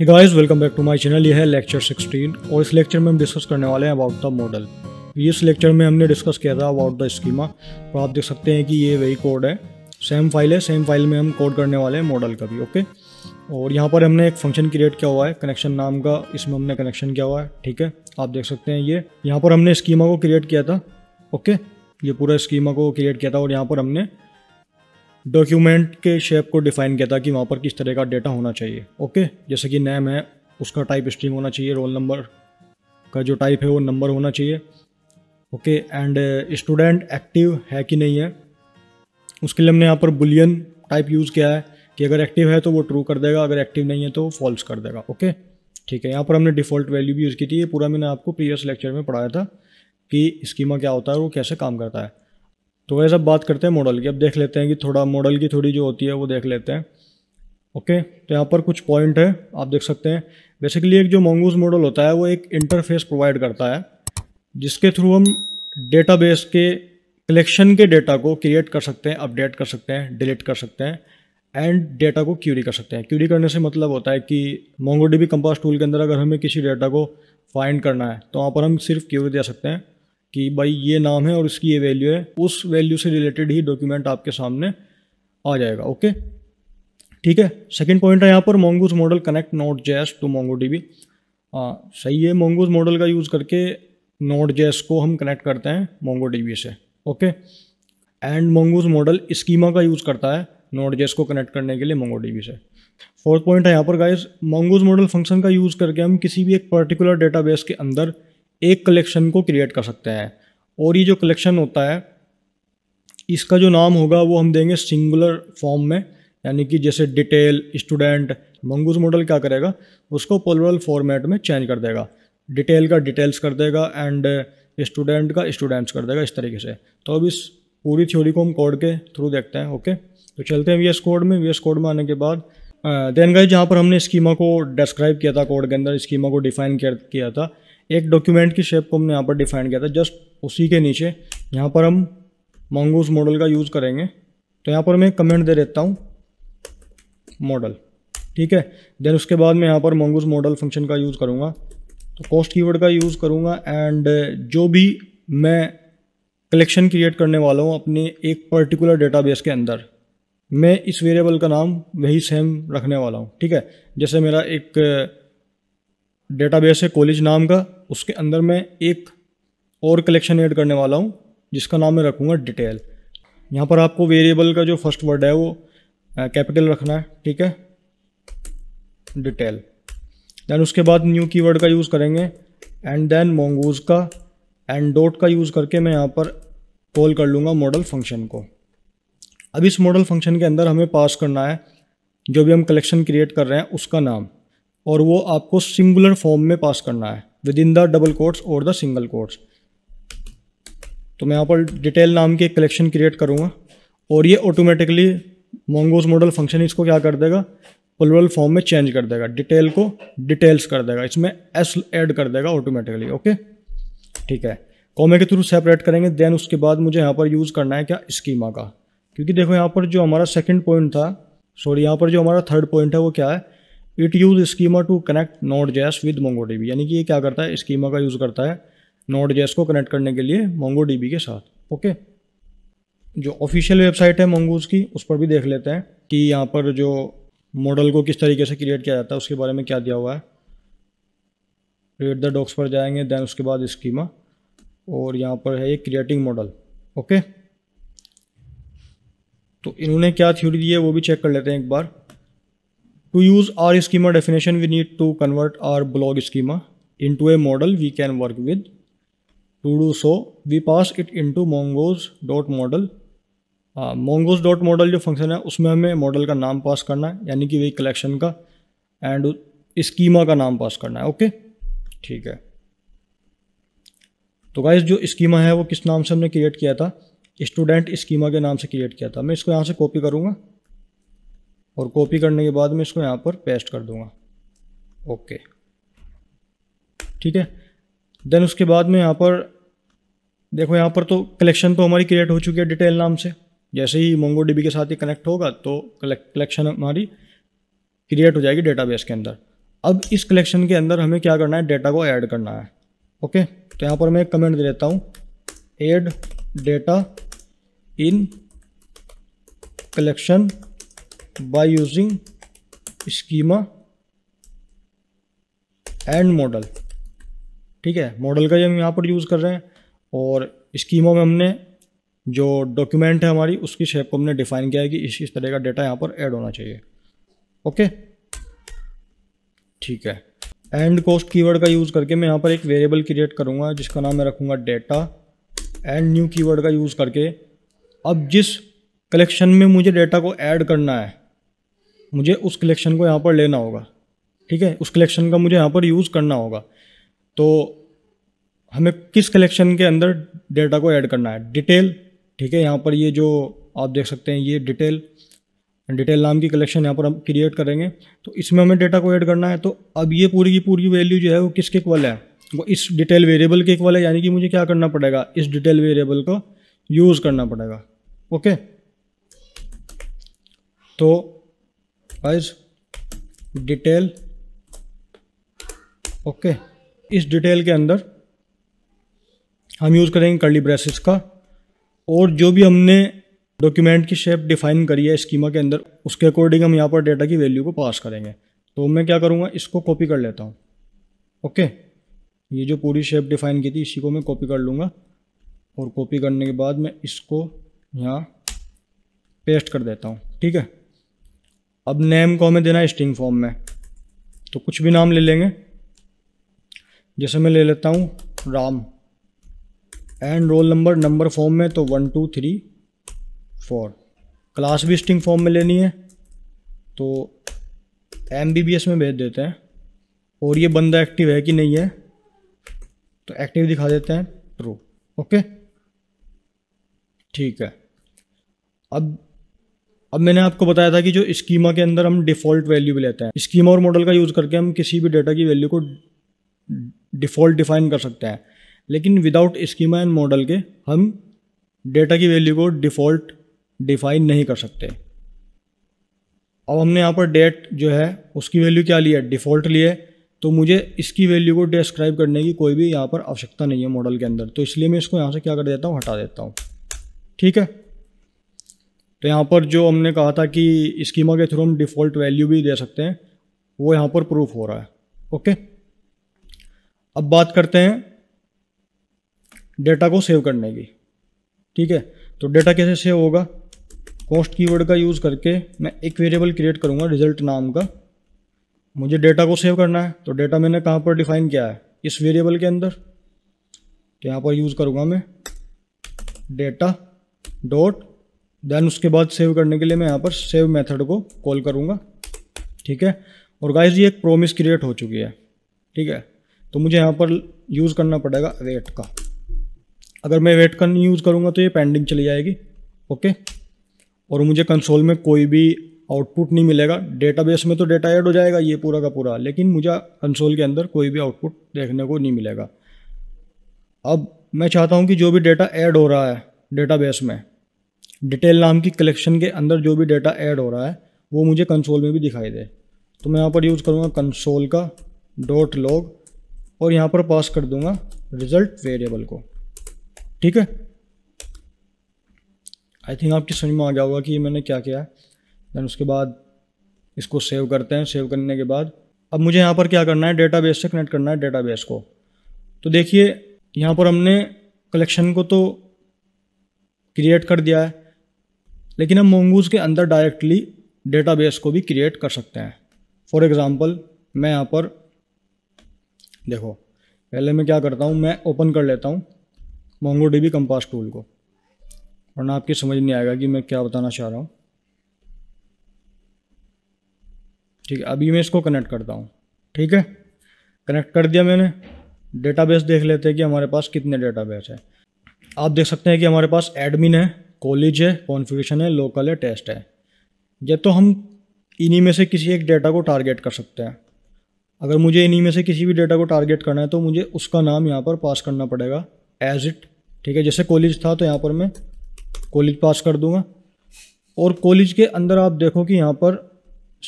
Guys welcome back to my channel ये है lecture 16 और इस लेक्चर में हम डिस्कस करने वाले हैं अबाउट द मॉडल इस लेक्चर में हमने डिस्कस किया था अबाउट द स्कीमा और आप देख सकते हैं कि ये वही कोड है सेम फाइल है सेम फाइल में हम कोड करने वाले हैं मॉडल का भी ओके और यहाँ पर हमने एक फंक्शन क्रिएट किया हुआ है कनेक्शन नाम का इसमें हमने कनेक्शन किया हुआ है ठीक है आप देख सकते हैं ये यहाँ पर हमने स्कीमा को क्रिएट किया था ओके ये पूरा स्कीमा को क्रिएट किया था और यहाँ पर हमने डॉक्यूमेंट के शेप को डिफाइन किया था कि वहाँ पर किस तरह का डेटा होना चाहिए ओके जैसे कि नेम है उसका टाइप स्ट्रीम होना चाहिए रोल नंबर का जो टाइप है वो नंबर होना चाहिए ओके एंड स्टूडेंट एक्टिव है कि नहीं है उसके लिए हमने यहाँ पर बुलियन टाइप यूज़ किया है कि अगर एक्टिव है तो वो ट्रू कर देगा अगर एक्टिव नहीं है तो फॉल्स कर देगा ओके ठीक है यहाँ पर हमने डिफ़ॉल्ट वैल्यू भी यूज़ की थी ये पूरा मैंने आपको प्रीवियस लेक्चर में पढ़ाया था कि स्कीमा क्या होता है और वो कैसे काम करता है तो वह सब बात करते हैं मॉडल की अब देख लेते हैं कि थोड़ा मॉडल की थोड़ी जो होती है वो देख लेते हैं ओके तो यहाँ पर कुछ पॉइंट है आप देख सकते हैं बेसिकली एक जो मोंगूस मॉडल होता है वो एक इंटरफेस प्रोवाइड करता है जिसके थ्रू हम डेटाबेस के कलेक्शन के डेटा को क्रिएट कर सकते हैं अपडेट कर सकते हैं डिलीट कर सकते हैं एंड डेटा को क्यूरी कर सकते हैं क्यूरी करने से मतलब होता है कि मोंगोडीबी डी टूल के अंदर अगर हमें किसी डेटा को फाइंड करना है तो वहाँ पर हम सिर्फ क्यूरी दे सकते हैं कि भाई ये नाम है और इसकी ये वैल्यू है उस वैल्यू से रिलेटेड ही डॉक्यूमेंट आपके सामने आ जाएगा ओके ठीक है सेकेंड पॉइंट है यहाँ पर Mongoose model connect Node JS to Mongo DB हाँ सही है मोंगूज मॉडल का यूज़ करके नोट जैस को हम कनेक्ट करते हैं मोंगो डी से okay and Mongoose model schema का यूज़ करता है नोट जैस को कनेक्ट करने के लिए मोंगो डी से फोर्थ पॉइंट है यहाँ पर गाइज मोंगूज मॉडल फंक्शन का यूज़ करके हम किसी भी एक पर्टिकुलर डेटाबेस के अंदर एक कलेक्शन को क्रिएट कर सकते हैं और ये जो कलेक्शन होता है इसका जो नाम होगा वो हम देंगे सिंगुलर फॉर्म में यानी कि जैसे डिटेल स्टूडेंट मंगूस मॉडल क्या करेगा उसको पोलरल फॉर्मेट में चेंज कर देगा डिटेल का डिटेल्स कर देगा एंड स्टूडेंट का स्टूडेंट्स कर देगा इस तरीके से तो अब इस पूरी थ्योरी को हम कोड के थ्रू देखते हैं ओके तो चलते हैं वी कोड में वी कोड में आने के बाद देन गाइज जहाँ पर हमने स्कीमा को डिस्क्राइब किया था कोड के अंदर स्कीमा को डिफाइन किया था एक डॉक्यूमेंट की शेप को हमने यहाँ पर डिफाइन किया था जस्ट उसी के नीचे यहाँ पर हम मोंगोस मॉडल का यूज़ करेंगे तो यहाँ पर मैं कमेंट दे देता हूँ मॉडल ठीक है देन उसके बाद मैं यहाँ पर मंगूस मॉडल फंक्शन का यूज़ करूँगा तो कॉस्ट कीवर्ड का यूज़ करूँगा एंड जो भी मैं कलेक्शन क्रिएट करने वाला हूँ अपने एक पर्टिकुलर डेटाबेस के अंदर मैं इस वेरिएबल का नाम वही सेम रखने वाला हूँ ठीक है जैसे मेरा एक डेटाबेस है कॉलेज नाम का उसके अंदर मैं एक और कलेक्शन ऐड करने वाला हूँ जिसका नाम मैं रखूँगा डिटेल यहाँ पर आपको वेरिएबल का जो फर्स्ट वर्ड है वो कैपिटल रखना है ठीक है डिटेल दैन उसके बाद न्यू कीवर्ड का यूज़ करेंगे एंड देन मोंगूज का एंड डॉट का यूज़ करके मैं यहाँ पर कॉल कर लूँगा मॉडल फंक्शन को अब इस मॉडल फंक्शन के अंदर हमें पास करना है जो भी हम कलेक्शन क्रिएट कर रहे हैं उसका नाम और वो आपको सिंगुलर फॉर्म में पास करना है within the double quotes और द सिंगल कोर्ट्स तो मैं यहाँ पर डिटेल नाम के कलेक्शन क्रिएट करूँगा और ये ऑटोमेटिकली मोंगोज मॉडल फंक्शन इसको क्या कर देगा पुलवल फॉर्म में चेंज कर देगा डिटेल को डिटेल्स कर देगा इसमें एस ऐड कर देगा ऑटोमेटिकली ओके ठीक है कॉमे के थ्रू सेपरेट करेंगे देन उसके बाद मुझे यहाँ पर यूज़ करना है क्या स्कीमा का क्योंकि देखो यहाँ पर जो हमारा सेकंड पॉइंट था सॉरी यहाँ पर जो हमारा थर्ड पॉइंट है वो क्या है it use schema to connect Node JS with Mongo यानी कि ये क्या करता है स्कीमा का यूज़ करता है नोट जेस को कनेक्ट करने के लिए मोंगो के साथ ओके जो ऑफिशियल वेबसाइट है मोंगोज़ की उस पर भी देख लेते हैं कि यहाँ पर जो मॉडल को किस तरीके से क्रिएट किया जाता है उसके बारे में क्या दिया हुआ है क्रिएट द डॉक्स पर जाएंगे देन उसके बाद स्कीमा और यहाँ पर है ये क्रिएटिंग मॉडल ओके तो इन्होंने क्या थ्योरी दी है वो भी चेक कर लेते हैं एक बार to use our To use our schema definition, we need to convert our a model we can work with to do so we pass it we pass it into mongos.model. Mongoose dot model जो function है उसमें हमें model का नाम पास करना है यानी कि वही कलेक्शन का एंड स्कीमा का नाम पास करना है ओके ठीक है तो गाइज जो स्कीमा है वो किस नाम से हमने क्रिएट किया था स्टूडेंट स्कीमा के नाम से क्रिएट किया था मैं इसको यहाँ से कॉपी करूँगा और कॉपी करने के बाद मैं इसको यहाँ पर पेस्ट कर दूँगा ओके ठीक है देन उसके बाद में यहाँ पर देखो यहाँ पर तो कलेक्शन तो हमारी क्रिएट हो चुकी है डिटेल नाम से जैसे ही मोंगो डीबी के साथ ही कनेक्ट होगा तो कलेक्शन हमारी क्रिएट हो जाएगी डेटाबेस के अंदर अब इस कलेक्शन के अंदर हमें क्या करना है डेटा को ऐड करना है ओके तो यहाँ पर मैं एक कमेंट दे देता हूँ add data in collection by using schema and model ठीक है मॉडल का ये हम यहाँ पर यूज़ कर रहे हैं और स्कीमों में हमने जो डॉक्यूमेंट है हमारी उसकी शेप को हमने डिफाइन किया है कि इस इस तरह का डेटा यहाँ पर ऐड होना चाहिए ओके ठीक है एंड कॉस्ट कीवर्ड का यूज़ करके मैं यहाँ पर एक वेरिएबल क्रिएट करूँगा जिसका नाम मैं रखूँगा डेटा एंड न्यू कीवर्ड का यूज़ करके अब जिस कलेक्शन में मुझे डेटा को ऐड करना है मुझे उस कलेक्शन को यहाँ पर लेना होगा ठीक है उस कलेक्शन का मुझे यहाँ पर यूज़ करना होगा तो हमें किस कलेक्शन के अंदर डेटा को ऐड करना है डिटेल ठीक है यहाँ पर ये जो आप देख सकते हैं ये डिटेल डिटेल नाम की कलेक्शन यहाँ पर हम क्रिएट करेंगे तो इसमें हमें डेटा को ऐड करना है तो अब ये पूरी की पूरी वैल्यू जो है वो किसके इक्वल है वो इस डिटेल वेरिएबल के इक्वल है यानी कि मुझे क्या करना पड़ेगा इस डिटेल वेरिएबल को यूज़ करना पड़ेगा ओके तो फाइज डिटेल ओके इस डिटेल के अंदर हम यूज़ करेंगे कर्ली ब्रेसिस का और जो भी हमने डॉक्यूमेंट की शेप डिफाइन करी है स्कीमा के अंदर उसके अकॉर्डिंग हम यहाँ पर डेटा की वैल्यू को पास करेंगे तो मैं क्या करूँगा इसको कॉपी कर लेता हूँ ओके ये जो पूरी शेप डिफाइन की थी इसी को मैं कॉपी कर लूँगा और कॉपी करने के बाद मैं इसको यहाँ पेस्ट कर देता हूँ ठीक है अब नेम को हमें देना है स्ट्रिंग फॉर्म में तो कुछ भी नाम ले लेंगे जैसे मैं ले लेता हूँ Ram and roll number number form में तो one two three four class भी स्ट्रिंग फॉर्म में लेनी है तो एम बी बी एस में भेज देते हैं और ये बंदा एक्टिव है कि नहीं है तो एक्टिव दिखा देते हैं ट्रू ओके ठीक है अब अब मैंने आपको बताया था कि जो स्कीमा के अंदर हम डिफॉल्ट वैल्यू भी लेते हैं स्कीमा और मॉडल का यूज़ करके हम किसी भी डेटा की वैल्यू को डिफॉल्ट डिफाइन कर सकते हैं लेकिन विदाउट स्कीमा एंड मॉडल के हम डेटा की वैल्यू को डिफ़ॉल्ट डिफाइन नहीं कर सकते अब हमने यहाँ पर डेट जो है उसकी वैल्यू क्या ली है डिफ़ॉल्ट ली है तो मुझे इसकी वैल्यू को डिस्क्राइब करने की कोई भी यहाँ पर आवश्यकता नहीं है मॉडल के अंदर तो इसलिए मैं इसको यहाँ से क्या कर देता हूँ हटा देता हूँ ठीक है तो यहाँ पर जो हमने कहा था कि स्कीमा के थ्रू हम डिफ़ॉल्ट वैल्यू भी दे सकते हैं वो यहाँ पर प्रूफ हो रहा है ओके अब बात करते हैं डेटा को सेव करने की ठीक है तो डेटा कैसे सेव होगा कॉस्ट कीवर्ड का यूज़ करके मैं एक वेरिएबल क्रिएट करूँगा रिजल्ट नाम का मुझे डेटा को सेव करना है तो डेटा मैंने कहाँ पर डिफाइन किया है इस वेरिएबल के अंदर तो यहाँ पर यूज़ करूँगा मैं डेटा डॉट देन उसके बाद सेव करने के लिए मैं यहाँ पर सेव मेथड को कॉल करूँगा ठीक है और गाइज ये एक प्रोमिस क्रिएट हो चुकी है ठीक है तो मुझे यहाँ पर यूज़ करना पड़ेगा वेट का अगर मैं वेट का नहीं यूज़ करूँगा तो ये पेंडिंग चली जाएगी ओके और मुझे कंसोल में कोई भी आउटपुट नहीं मिलेगा डेटाबेस में तो डेटा ऐड हो जाएगा ये पूरा का पूरा लेकिन मुझे कंसोल के अंदर कोई भी आउटपुट देखने को नहीं मिलेगा अब मैं चाहता हूँ कि जो भी डेटा ऐड हो रहा है डेटाबेस में डिटेल नाम की कलेक्शन के अंदर जो भी डेटा ऐड हो रहा है वो मुझे कंसोल में भी दिखाई दे तो मैं यहाँ पर यूज़ करूँगा कंसोल का डॉट लॉग और यहाँ पर पास कर दूँगा रिजल्ट वेरिएबल को ठीक है आई थिंक आपकी समझ में आ गया होगा कि मैंने क्या किया है देन उसके बाद इसको सेव करते हैं सेव करने के बाद अब मुझे यहाँ पर क्या करना है डेटा से कनेक्ट करना है डेटा को तो देखिए यहाँ पर हमने कलेक्शन को तो क्रिएट कर दिया है लेकिन हम मोंगूज के अंदर डायरेक्टली डेटाबेस को भी क्रिएट कर सकते हैं फॉर एग्ज़ाम्पल मैं यहाँ पर देखो पहले मैं क्या करता हूँ मैं ओपन कर लेता हूँ मोंगो डी कंपास टूल को वरना आपकी समझ नहीं आएगा कि मैं क्या बताना चाह रहा हूँ ठीक है अभी मैं इसको कनेक्ट करता हूँ ठीक है कनेक्ट कर दिया मैंने डेटाबेस देख लेते हैं कि हमारे पास कितने डेटाबेस है आप देख सकते हैं कि हमारे पास एडमिन है कॉलेज है कॉन्फ़िगरेशन है लोकल है टेस्ट है या तो हम इन्हीं में से किसी एक डेटा को टारगेट कर सकते हैं अगर मुझे इन्हीं में से किसी भी डेटा को टारगेट करना है तो मुझे उसका नाम यहाँ पर पास करना पड़ेगा एज इट ठीक है जैसे कॉलेज था तो यहाँ पर मैं कॉलेज पास कर दूंगा और कॉलेज के अंदर आप देखो कि यहाँ पर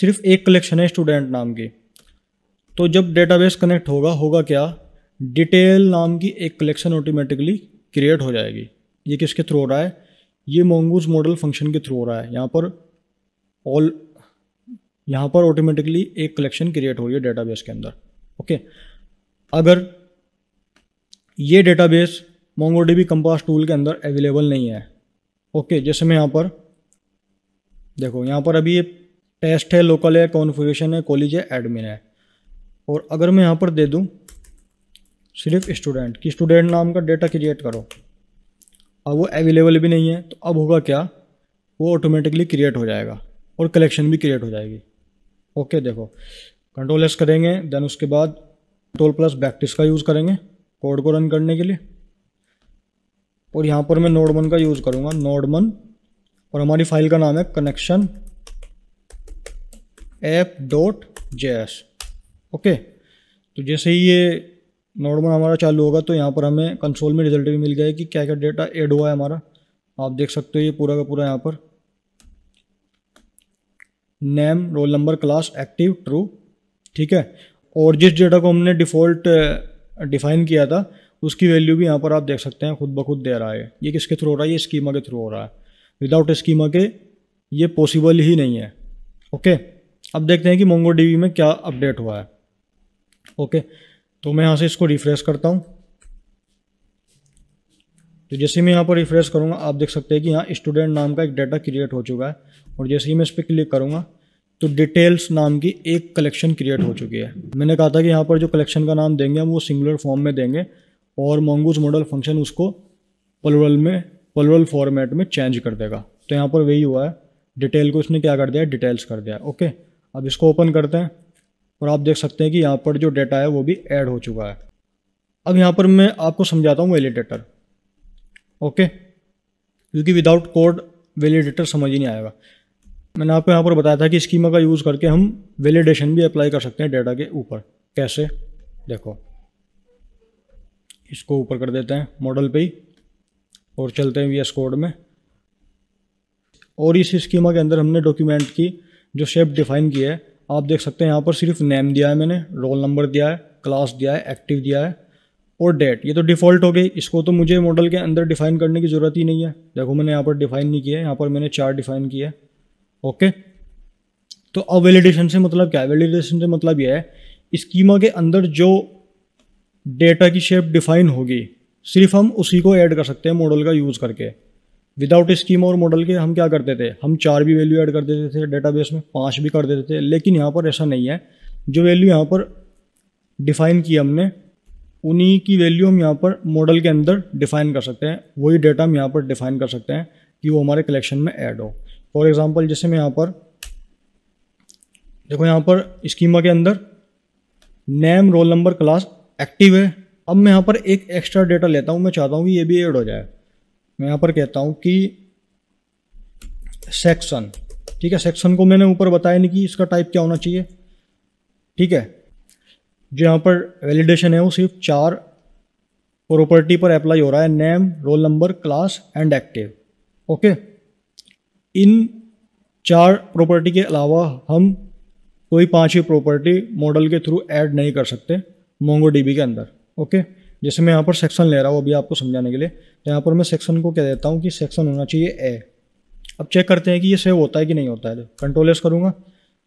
सिर्फ एक कलेक्शन है स्टूडेंट नाम की तो जब डेटाबेस कनेक्ट होगा होगा क्या डिटेल नाम की एक कलेक्शन ऑटोमेटिकली क्रिएट हो जाएगी ये किसके थ्रू हो रहा है ये मोंगूज मॉडल फंक्शन के थ्रू हो रहा है यहाँ पर ऑल यहाँ पर ऑटोमेटिकली एक कलेक्शन क्रिएट हो रही है डेटाबेस के अंदर ओके अगर ये डेटाबेस मोंगोडीबी कंपास टूल के अंदर अवेलेबल नहीं है ओके जैसे मैं यहाँ पर देखो यहाँ पर अभी ये टेस्ट है लोकल है कॉन्फ़िगरेशन है कॉलेज है एडमिन है और अगर मैं यहाँ पर दे दूँ सिर्फ स्टूडेंट कि स्टूडेंट नाम का डेटा क्रिएट करो अब वो अवेलेबल भी नहीं है तो अब होगा क्या वो ऑटोमेटिकली क्रिएट हो जाएगा और कलेक्शन भी क्रिएट हो जाएगी ओके देखो कंट्रोल एस करेंगे देन उसके बाद कंट्रोल प्लस बैक्टिस का यूज़ करेंगे कोड को रन करने के लिए और यहाँ पर मैं नोडमन का यूज़ करूँगा नोडमन और हमारी फाइल का नाम है connection app dot J S okay तो जैसे ही ये नॉर्मल हमारा चालू होगा तो यहाँ पर हमें कंसोल में रिजल्ट भी मिल गया है कि क्या क्या डेटा ऐड हुआ है हमारा आप देख सकते हो ये पूरा का पूरा यहाँ पर name roll number class active true ठीक है और जिस डेटा को हमने डिफ़ॉल्ट डिफाइन किया था उसकी वैल्यू भी यहाँ पर आप देख सकते हैं खुद ब खुद दे रहा है ये किसके थ्रू हो रहा है ये स्कीमा के थ्रू हो रहा है विदाउट स्कीमा के ये पॉसिबल ही नहीं है ओके अब देखते हैं कि मोंगो में क्या अपडेट हुआ है ओके तो मैं यहाँ से इसको रिफ्रेश करता हूँ तो जैसे मैं यहाँ पर रिफ्रेश करूँगा आप देख सकते हैं कि यहाँ स्टूडेंट नाम का एक डाटा क्रिएट हो चुका है और जैसे ही मैं इस पर क्लिक करूँगा तो डिटेल्स नाम की एक कलेक्शन क्रिएट हो चुकी है मैंने कहा था कि यहाँ पर जो कलेक्शन का नाम देंगे हम वो सिंगुलर फॉर्म में देंगे और मोंगूज मॉडल फंक्शन उसको पलवल में पलवल फॉर्मेट में चेंज कर देगा तो यहाँ पर वही हुआ है डिटेल को इसने क्या कर दिया डिटेल्स कर दिया ओके अब इसको ओपन करते हैं और आप देख सकते हैं कि यहाँ पर जो डेटा है वो भी ऐड हो चुका है अब यहाँ पर मैं आपको समझाता हूँ वैलिडेटर ओके क्योंकि विदाउट कोड वैलिडेटर समझ ही नहीं आएगा मैंने आपको यहाँ पर बताया था कि स्कीमा का यूज़ करके हम वैलिडेशन भी अप्लाई कर सकते हैं डेटा के ऊपर कैसे देखो इसको ऊपर कर देते हैं मॉडल पे ही और चलते हैं वी एस कोड में और इस स्कीमा के अंदर हमने डॉक्यूमेंट की जो शेप डिफाइन की है आप देख सकते हैं यहाँ पर सिर्फ नेम दिया है मैंने रोल नंबर दिया है क्लास दिया है एक्टिव दिया है और डेट ये तो डिफ़ॉल्ट हो गई इसको तो मुझे मॉडल के अंदर डिफ़ाइन करने की ज़रूरत ही नहीं है देखो मैंने यहाँ पर डिफ़ाइन नहीं किया है यहाँ पर मैंने चार डिफ़ाइन किया है ओके तो अब वेलीडेशन से मतलब क्या है वेलीडेशन से मतलब यह है स्कीमा के अंदर जो डेटा की शेप डिफ़ाइन होगी सिर्फ हम उसी को ऐड कर सकते हैं मॉडल का यूज़ करके विदाउट स्कीम और मॉडल के हम क्या करते थे हम चार भी वैल्यू ऐड कर देते थे डेटाबेस में पाँच भी कर देते थे लेकिन यहाँ पर ऐसा नहीं है जो वैल्यू यहाँ पर डिफाइन की हमने उन्हीं की वैल्यू हम यहाँ पर मॉडल के अंदर डिफाइन कर सकते हैं वही डेटा हम यहाँ पर डिफाइन कर सकते हैं कि वो हमारे कलेक्शन में ऐड हो फॉर एग्ज़ाम्पल जैसे मैं यहाँ पर देखो यहाँ पर स्कीमा के अंदर name roll number class active है अब मैं यहाँ पर एक एक्स्ट्रा डेटा लेता हूँ मैं चाहता हूँ कि ये भी ऐड हो जाए मैं यहाँ पर कहता हूँ कि सेक्शन ठीक है सेक्शन को मैंने ऊपर बताया नहीं कि इसका टाइप क्या होना चाहिए ठीक है जो यहाँ पर वैलिडेशन है वो सिर्फ चार प्रॉपर्टी पर अप्लाई हो रहा है name roll number class and active okay इन चार प्रॉपर्टी के अलावा हम कोई पांचवी प्रॉपर्टी मॉडल के थ्रू ऐड नहीं कर सकते मोंगो के अंदर ओके जैसे मैं यहाँ पर सेक्शन ले रहा हूँ अभी आपको समझाने के लिए तो यहाँ पर मैं सेक्शन को क्या देता हूँ कि सेक्शन होना चाहिए ए अब चेक करते हैं कि ये सेव होता है कि नहीं होता है कंट्रोल एस करूँगा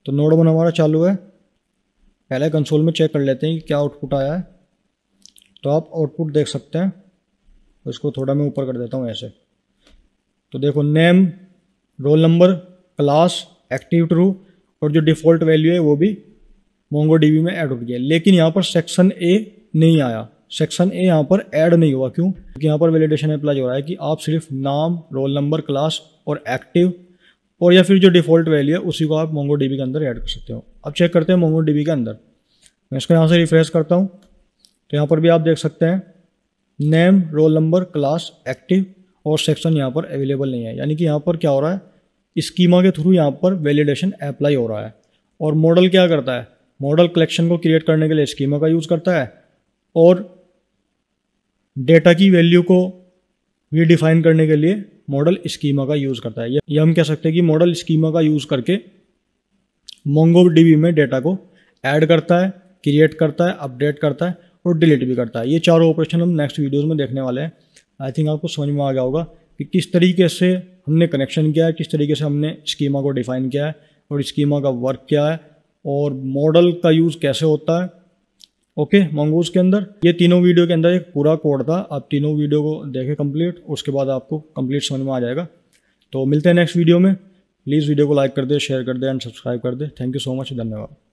तो नोड वन हमारा चालू है पहले कंसोल में चेक कर लेते हैं कि क्या आउटपुट आया है तो आप आउटपुट देख सकते हैं इसको थोड़ा मैं ऊपर कर देता हूँ ऐसे तो देखो name roll number class active true और जो डिफ़ॉल्ट वैल्यू है वो भी मोंगो डी में ऐड हो गया लेकिन यहाँ पर सेक्शन ए नहीं आया सेक्शन ए यहाँ पर ऐड नहीं हुआ क्यों क्योंकि यहाँ पर वैलिडेशन अप्लाई हो रहा है कि आप सिर्फ नाम रोल नंबर क्लास और एक्टिव और या फिर जो डिफ़ॉल्ट वैल्यू है उसी को आप मोंगो डीबी के अंदर ऐड कर सकते हो अब चेक करते हैं मोंगो डीबी के अंदर मैं इसको यहाँ से रिफ्रेश करता हूँ तो यहाँ पर भी आप देख सकते हैं name roll number class active और सेक्शन यहाँ पर अवेलेबल नहीं है यानी कि यहाँ पर क्या हो रहा है स्कीमा के थ्रू यहाँ पर वैलिडेशन अप्लाई हो रहा है और मॉडल क्या करता है मॉडल कलेक्शन को क्रिएट करने के लिए स्कीमा का यूज़ करता है और डेटा की वैल्यू को ये डिफाइन करने के लिए मॉडल स्कीमा का यूज़ करता है या हम कह सकते हैं कि मॉडल स्कीमा का यूज़ करके मोंगो डीबी में डेटा को ऐड करता है क्रिएट करता है अपडेट करता है और डिलीट भी करता है ये चारों ऑपरेशन हम नेक्स्ट वीडियोज़ में देखने वाले हैं आई थिंक आपको समझ में आ गया होगा कि किस तरीके से हमने कनेक्शन किया है किस तरीके से हमने स्कीमा को डिफ़ाइन किया है और स्कीमा का वर्क क्या है और मॉडल का यूज़ कैसे होता है ओके मंगूज के अंदर ये तीनों वीडियो के अंदर एक पूरा कोड था आप तीनों वीडियो को देखें कंप्लीट उसके बाद आपको कंप्लीट समझ में आ जाएगा तो मिलते हैं नेक्स्ट वीडियो में प्लीज़ वीडियो को लाइक कर दे शेयर कर दे एंड सब्सक्राइब कर दे थैंक यू सो मच धन्यवाद